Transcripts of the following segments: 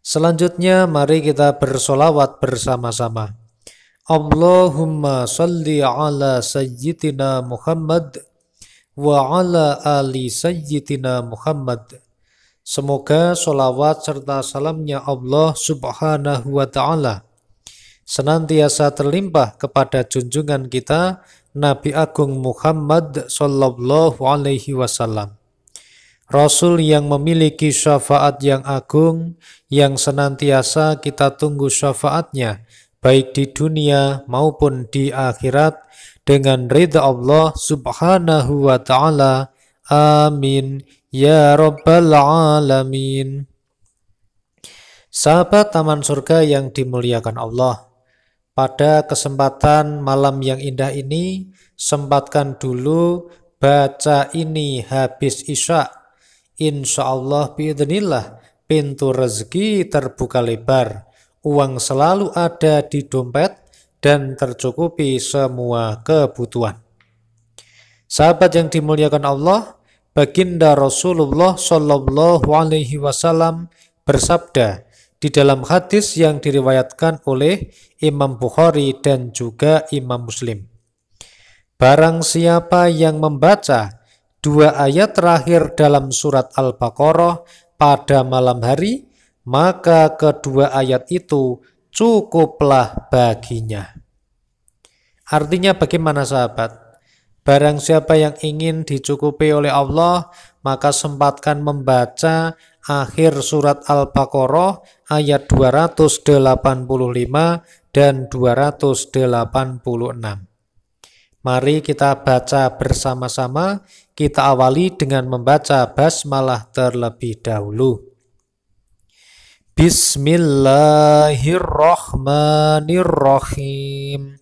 Selanjutnya mari kita bersolawat bersama-sama. Allahumma salli ala sayyidina Muhammad wa ala ali sayyidina Muhammad. Semoga solawat serta salamnya Allah subhanahu wa ta'ala senantiasa terlimpah kepada junjungan kita Nabi Agung Muhammad sallallahu alaihi wasallam Rasul yang memiliki syafaat yang agung, yang senantiasa kita tunggu syafaatnya, baik di dunia maupun di akhirat, dengan ridha Allah subhanahu wa ta'ala. Amin. Ya Rabbal Alamin. Sahabat Taman Surga yang dimuliakan Allah, pada kesempatan malam yang indah ini, sempatkan dulu baca ini habis isya Insya Allah biidnillah pintu rezeki terbuka lebar. Uang selalu ada di dompet dan tercukupi semua kebutuhan. Sahabat yang dimuliakan Allah, baginda Rasulullah Shallallahu Alaihi Wasallam bersabda di dalam hadis yang diriwayatkan oleh Imam Bukhari dan juga Imam Muslim. Barang siapa yang membaca dua ayat terakhir dalam surat Al-Baqarah pada malam hari, maka kedua ayat itu cukuplah baginya. Artinya bagaimana sahabat? Barang siapa yang ingin dicukupi oleh Allah, maka sempatkan membaca akhir surat Al-Baqarah ayat 285 dan 286. Mari kita baca bersama-sama kita awali dengan membaca basmalah terlebih dahulu. Bismillahirrahmanirrahim.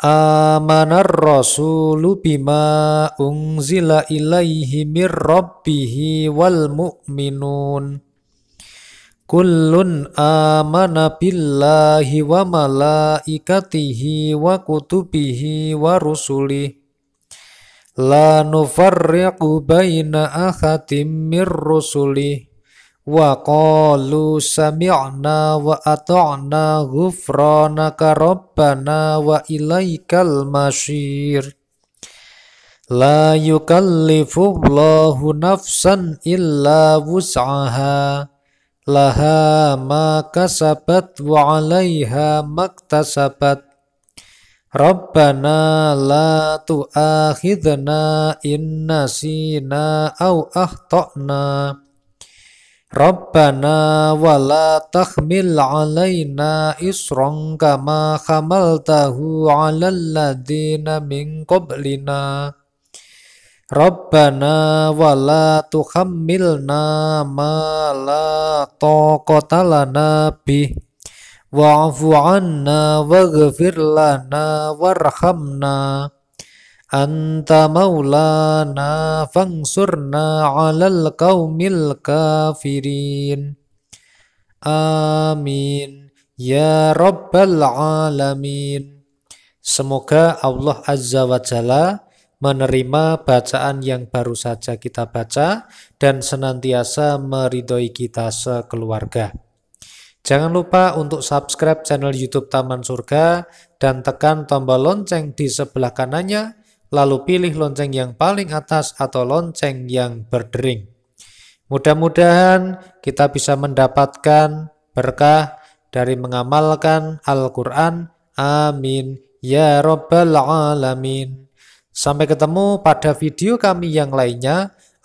Amanar rasulu bima unzila ilaihi mir rabbihi wal mu'minun Kullun amana billahi wa malaikatihi wa kutubihi wa rusulihi La nufarriqu baina ahadim mir rusuli wa qalu sami'na wa ata'na ghufranaka rabbana wa ilaikal masyir. La yukallifu Allahu nafsan illa wus'aha laha ma kasabat wa 'alaiha maktasabat Rabbana la tu'akhidna inna sina au ahtana Rabbana wa la tahmil alaina isran kama hamaltahu ala alladhina min qablina Rabbana wa la tuhammilna ma la taqata lana bih واعف anna waghfir lana warhamna anta maulana fangsurna 'alal القوم kafirin Amin Ya Rabbal Alamin Semoga Allah Azza wa Jalla menerima bacaan yang baru saja kita baca dan senantiasa meridhoi kita sekeluarga. Jangan lupa untuk subscribe channel YouTube Taman Surga dan tekan tombol lonceng di sebelah kanannya, lalu pilih lonceng yang paling atas atau lonceng yang berdering. Mudah-mudahan kita bisa mendapatkan berkah dari mengamalkan Al-Quran. Amin. Ya Rabbal Alamin. Sampai ketemu pada video kami yang lainnya.